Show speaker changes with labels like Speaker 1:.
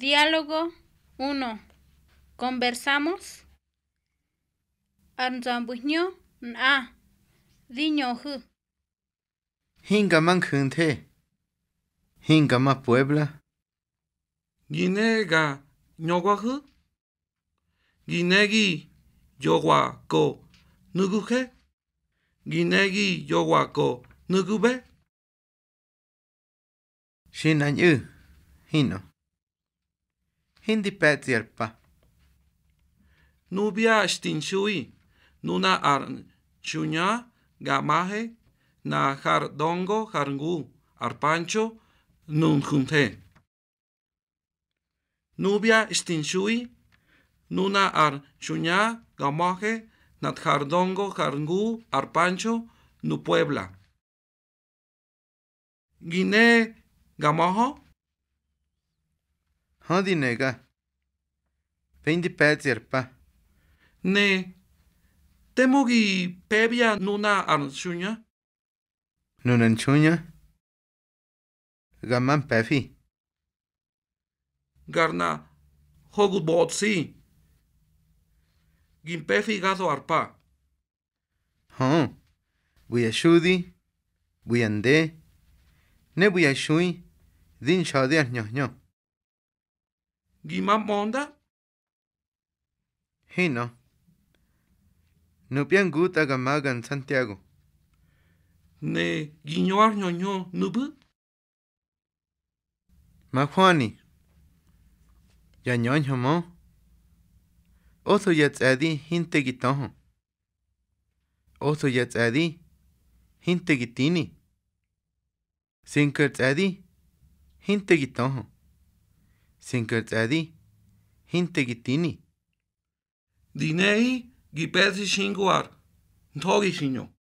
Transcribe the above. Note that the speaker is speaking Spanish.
Speaker 1: Diálogo 1. Conversamos. Anzambuño a. Diño hu. Hinga Hinga ma puebla.
Speaker 2: Guinega ñoguaju. Ginegi yoguaco nuguje. Ginegi yoguaco nugube.
Speaker 1: Shinanyu. Hino hindi Petirpa Nubia stinchui,
Speaker 2: nuna Chunya gamaje, na jardongo, jarngu, arpancho, nunjunte. Nubia stinchui, nuna Chunya gamaje, nat jardongo, jarngu, arpancho, Nupuebla puebla.
Speaker 1: Guinea, gamajo, Hadi nega. Pendi petzirpa.
Speaker 2: Ne. Temugi pebia nuna arnchuña.
Speaker 1: Nunanchuña. Gaman pefi.
Speaker 2: Garna hogubotsi. Gimpefi gado arpa.
Speaker 1: Huh. Buyashudi. Buyande. Ne buyashui. Din shadia nyoh nyoh. Gima monda? Hino. Nupian guta gamagan Santiago.
Speaker 2: Ne guiñoar
Speaker 1: ñoño nubu? Majuani. Ya ñoño mo. Oso yatsadi hinte gitojo. Oso yatsadi hinte gitini. Sinkertsadi hinte gitojo. Sinkatsädi hinte gitini. Dinei gipesi xinguar. Ntogi xinyo.